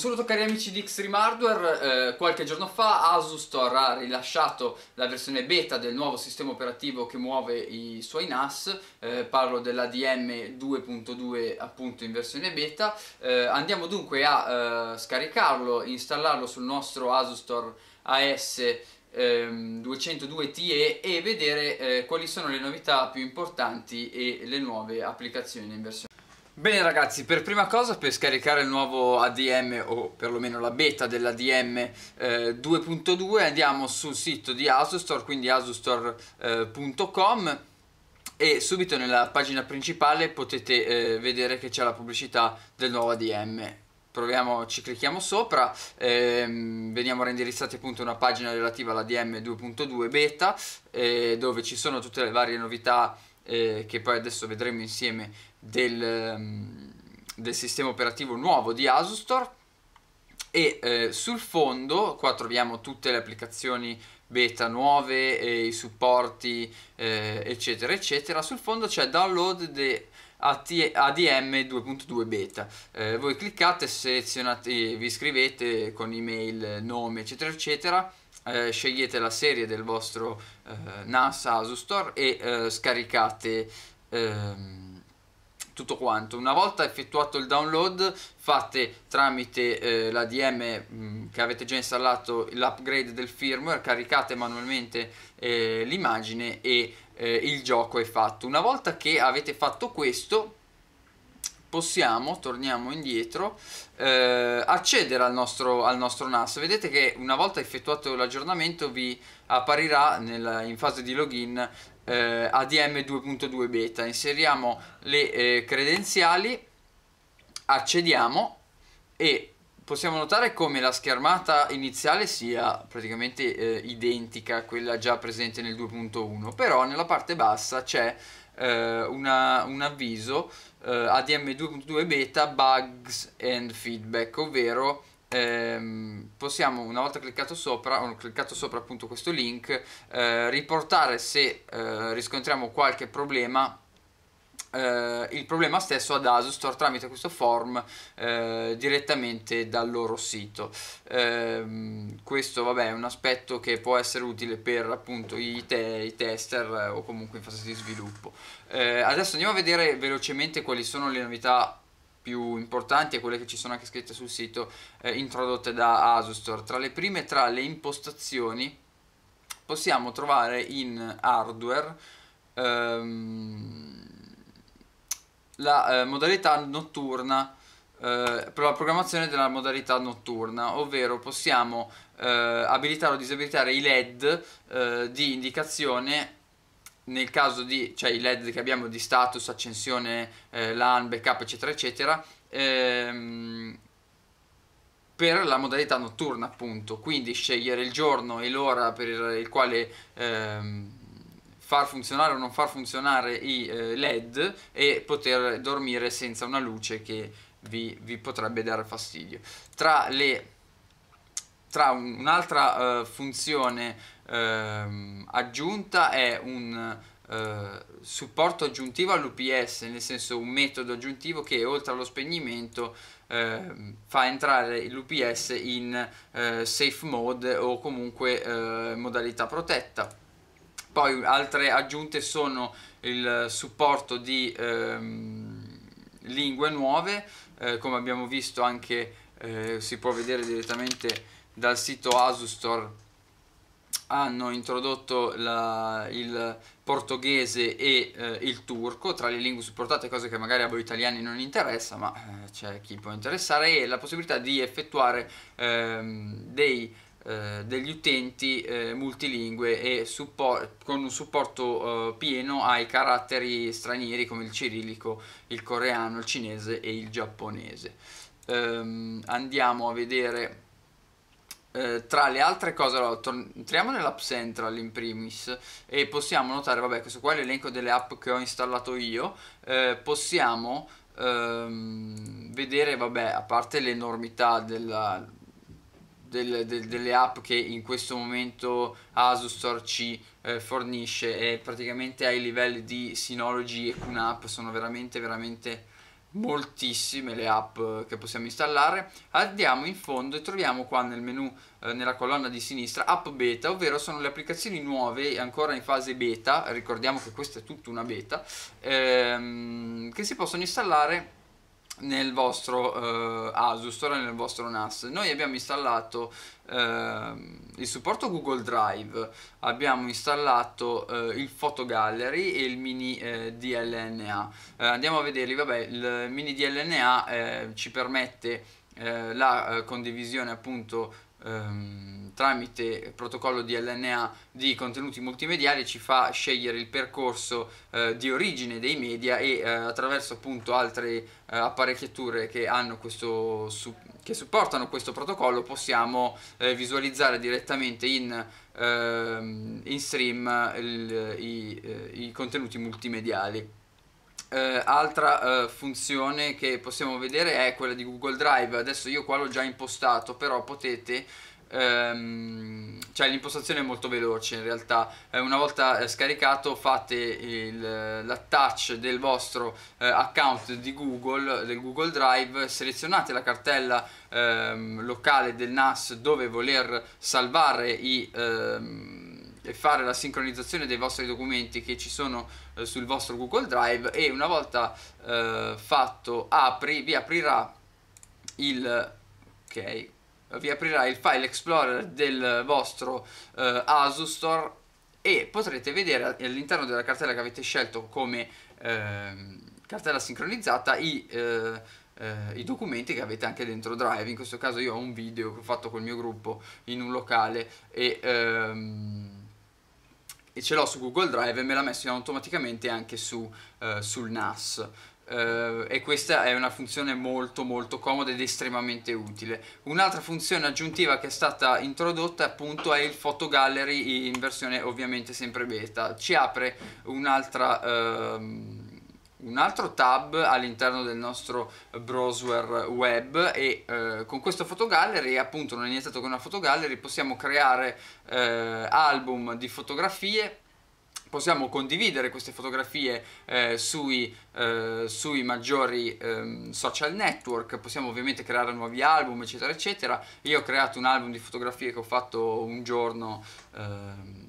Un saluto cari amici di Xtreme Hardware, eh, qualche giorno fa Asus Store ha rilasciato la versione beta del nuovo sistema operativo che muove i suoi NAS, eh, parlo dell'ADM 2.2 appunto in versione beta, eh, andiamo dunque a eh, scaricarlo, installarlo sul nostro Asus Store AS 202 TE e vedere eh, quali sono le novità più importanti e le nuove applicazioni in versione Bene ragazzi, per prima cosa per scaricare il nuovo ADM o perlomeno la beta dell'ADM eh, 2.2 andiamo sul sito di Asustore, quindi asustore.com eh, e subito nella pagina principale potete eh, vedere che c'è la pubblicità del nuovo ADM. Proviamo, ci clicchiamo sopra, ehm, veniamo reindirizzati appunto a una pagina relativa all'ADM 2.2 beta eh, dove ci sono tutte le varie novità eh, che poi adesso vedremo insieme del, ehm, del sistema operativo nuovo di Asus Store e eh, sul fondo qua troviamo tutte le applicazioni beta nuove, eh, i supporti eh, eccetera eccetera sul fondo c'è download de ADM 2.2 beta eh, voi cliccate, selezionate, vi iscrivete con email, nome eccetera eccetera eh, scegliete la serie del vostro eh, NASA Asus Store e eh, scaricate ehm, tutto quanto. Una volta effettuato il download fate tramite eh, l'ADM mm, che avete già installato l'upgrade del firmware, caricate manualmente eh, l'immagine e il gioco è fatto. Una volta che avete fatto questo possiamo, torniamo indietro, eh, accedere al nostro, al nostro, NAS. Vedete che una volta effettuato l'aggiornamento vi apparirà nel, in fase di login eh, ADM 2.2 beta. Inseriamo le eh, credenziali, accediamo e possiamo notare come la schermata iniziale sia praticamente eh, identica a quella già presente nel 2.1, però nella parte bassa c'è eh, una, un avviso eh, ADM 2.2 beta bugs and feedback, ovvero ehm, possiamo una volta cliccato sopra, o cliccato sopra appunto questo link, eh, riportare se eh, riscontriamo qualche problema eh, il problema stesso ad Asustor tramite questo form eh, direttamente dal loro sito. Eh, questo vabbè, è un aspetto che può essere utile per appunto i, te i tester eh, o comunque in fase di sviluppo. Eh, adesso andiamo a vedere velocemente quali sono le novità più importanti e quelle che ci sono anche scritte sul sito eh, introdotte da Asustor. Tra le prime, tra le impostazioni possiamo trovare in hardware ehm, la eh, modalità notturna eh, per la programmazione della modalità notturna, ovvero possiamo eh, abilitare o disabilitare i LED eh, di indicazione nel caso di, cioè i LED che abbiamo di status, accensione, eh, LAN, backup, eccetera, eccetera, ehm, per la modalità notturna, appunto. Quindi scegliere il giorno e l'ora per il quale ehm, far funzionare o non far funzionare i eh, led e poter dormire senza una luce che vi, vi potrebbe dare fastidio. Tra, le, tra un'altra uh, funzione uh, aggiunta è un uh, supporto aggiuntivo all'UPS, nel senso un metodo aggiuntivo che oltre allo spegnimento ehm, fa entrare l'UPS in safe mode o comunque modalità protetta poi altre aggiunte sono il supporto di ehm, lingue nuove, eh, come abbiamo visto anche eh, si può vedere direttamente dal sito Asustore hanno introdotto la, il portoghese e eh, il turco tra le lingue supportate, cose che magari a voi italiani non interessa, ma eh, c'è chi può interessare, e la possibilità di effettuare ehm, dei eh, degli utenti eh, multilingue e support, con un supporto eh, pieno ai caratteri stranieri come il cirillico, il coreano, il cinese e il giapponese. Ehm, andiamo a vedere eh, tra le altre cose, allora, entriamo nell'app central in primis e possiamo notare, vabbè questo qua è l'elenco delle app che ho installato io, eh, possiamo ehm, vedere, vabbè, a parte l'enormità della del, del, delle app che in questo momento Asus Store ci eh, fornisce è praticamente ai livelli di Synology e QNAP sono veramente veramente moltissime le app che possiamo installare andiamo in fondo e troviamo qua nel menu eh, nella colonna di sinistra app beta ovvero sono le applicazioni nuove ancora in fase beta ricordiamo che questa è tutta una beta ehm, che si possono installare nel vostro eh, Asus, ora nel vostro NAS. Noi abbiamo installato eh, il supporto Google Drive, abbiamo installato eh, il Photo Gallery e il mini eh, DLNA. Eh, andiamo a vederli, vabbè, il mini DLNA eh, ci permette la condivisione appunto ehm, tramite protocollo di LNA di contenuti multimediali ci fa scegliere il percorso eh, di origine dei media e eh, attraverso appunto altre eh, apparecchiature che, questo, su, che, supportano questo protocollo possiamo eh, visualizzare direttamente in, ehm, in stream il, i, eh, i contenuti multimediali eh, altra eh, funzione che possiamo vedere è quella di Google Drive adesso io qua l'ho già impostato però potete ehm, cioè l'impostazione è molto veloce in realtà eh, una volta eh, scaricato fate l'attach del vostro eh, account di Google del Google Drive selezionate la cartella ehm, locale del NAS dove voler salvare i ehm, fare la sincronizzazione dei vostri documenti che ci sono eh, sul vostro Google Drive e una volta eh, fatto apri, vi aprirà il ok vi aprirà il file explorer del vostro eh, Asus Store e potrete vedere all'interno della cartella che avete scelto come eh, cartella sincronizzata i, eh, eh, i, documenti che avete anche dentro Drive. In questo caso io ho un video che ho fatto col mio gruppo in un locale e ehm, e ce l'ho su Google Drive e me l'ha messo automaticamente anche su, eh, sul NAS. Uh, eh, e questa è una funzione molto molto comoda ed estremamente utile un'altra funzione aggiuntiva che è stata introdotta appunto è il photo gallery in versione ovviamente sempre beta ci apre un'altra uh, un altro tab all'interno del nostro browser web e eh, con questo fotogallery appunto non è niente che una fotogallery possiamo creare eh, album di fotografie possiamo condividere queste fotografie eh, sui, eh, sui, maggiori eh, social network, possiamo ovviamente creare nuovi album, eccetera, eccetera. Io ho creato un album di fotografie che ho fatto un giorno ehm,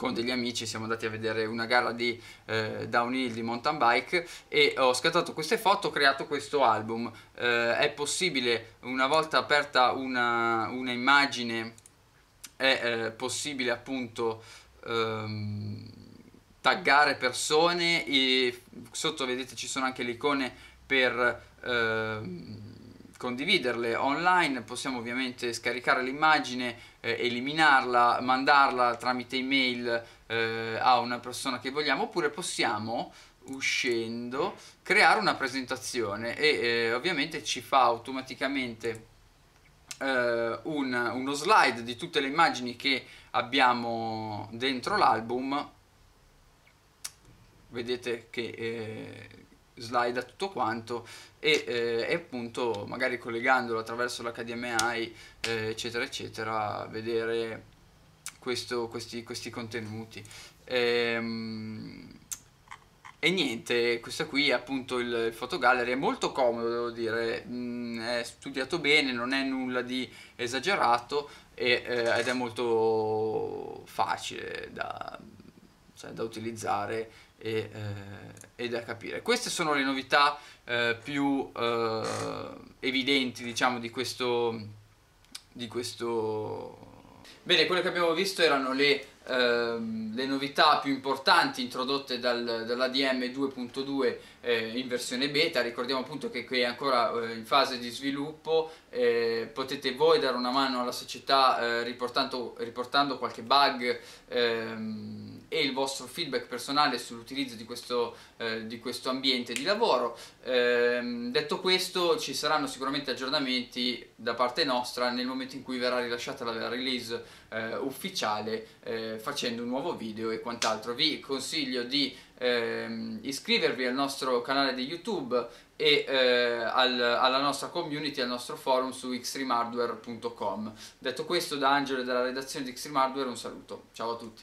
con degli amici siamo andati a vedere una gara di eh, downhill di mountain bike e ho scattato queste foto ho creato questo album eh, è possibile una volta aperta una, una immagine è eh, possibile appunto ehm, taggare persone e sotto vedete ci sono anche le icone per ehm, condividerle online possiamo ovviamente scaricare l'immagine eh, eliminarla, mandarla tramite email eh, a una persona che vogliamo oppure possiamo uscendo creare una presentazione e eh, ovviamente ci fa automaticamente eh, un, uno slide di tutte le immagini che abbiamo dentro l'album vedete che eh, slide a tutto quanto e, eh, e appunto magari collegandolo attraverso l'HDMI eh, eccetera eccetera vedere questo, questi, questi, contenuti ehm, e niente, questo qui è appunto il, il fotogallery, è molto comodo devo dire, mm, è studiato bene, non è nulla di esagerato e, eh, ed è molto facile da, cioè, da utilizzare e, eh, da capire. Queste sono le novità eh, più eh, evidenti, diciamo, di questo, di questo... Bene, quello che abbiamo visto erano le, ehm, le novità più importanti introdotte dal, dall'ADM 2.2 eh, in versione beta. Ricordiamo appunto che qui è ancora eh, in fase di sviluppo, eh, potete voi dare una mano alla società riportando, riportando qualche bug ehm, e il vostro feedback personale sull'utilizzo di, eh, di questo, ambiente di lavoro. Eh, detto questo ci saranno sicuramente aggiornamenti da parte nostra nel momento in cui verrà rilasciata la release eh, ufficiale eh, facendo un nuovo video e quant'altro. Vi consiglio di ehm, iscrivervi al nostro canale di YouTube e eh, al, alla nostra community, al nostro forum su extremehardware.com. Detto questo, da Angelo e dalla redazione di Extreme Hardware un saluto. Ciao a tutti.